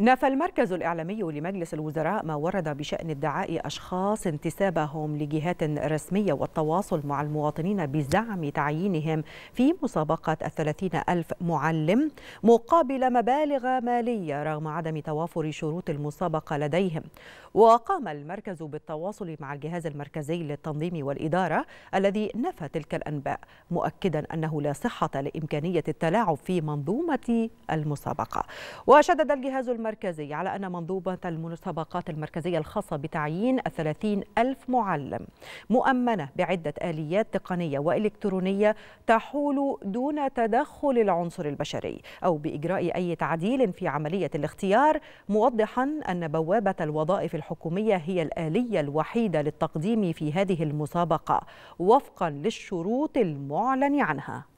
نفى المركز الإعلامي لمجلس الوزراء ما ورد بشأن ادعاء أشخاص انتسابهم لجهات رسمية والتواصل مع المواطنين بزعم تعيينهم في مسابقة الثلاثين ألف معلم مقابل مبالغ مالية رغم عدم توافر شروط المسابقة لديهم وقام المركز بالتواصل مع الجهاز المركزي للتنظيم والإدارة الذي نفى تلك الأنباء مؤكدا أنه لا صحة لإمكانية التلاعب في منظومة المسابقة وشدد الجهاز المركزي المركزي على أن منظومة المسابقات المركزية الخاصة بتعيين الثلاثين ألف معلم مؤمنة بعدة آليات تقنية وإلكترونية تحول دون تدخل العنصر البشري أو بإجراء أي تعديل في عملية الاختيار موضحا أن بوابة الوظائف الحكومية هي الآلية الوحيدة للتقديم في هذه المسابقة وفقا للشروط المعلن عنها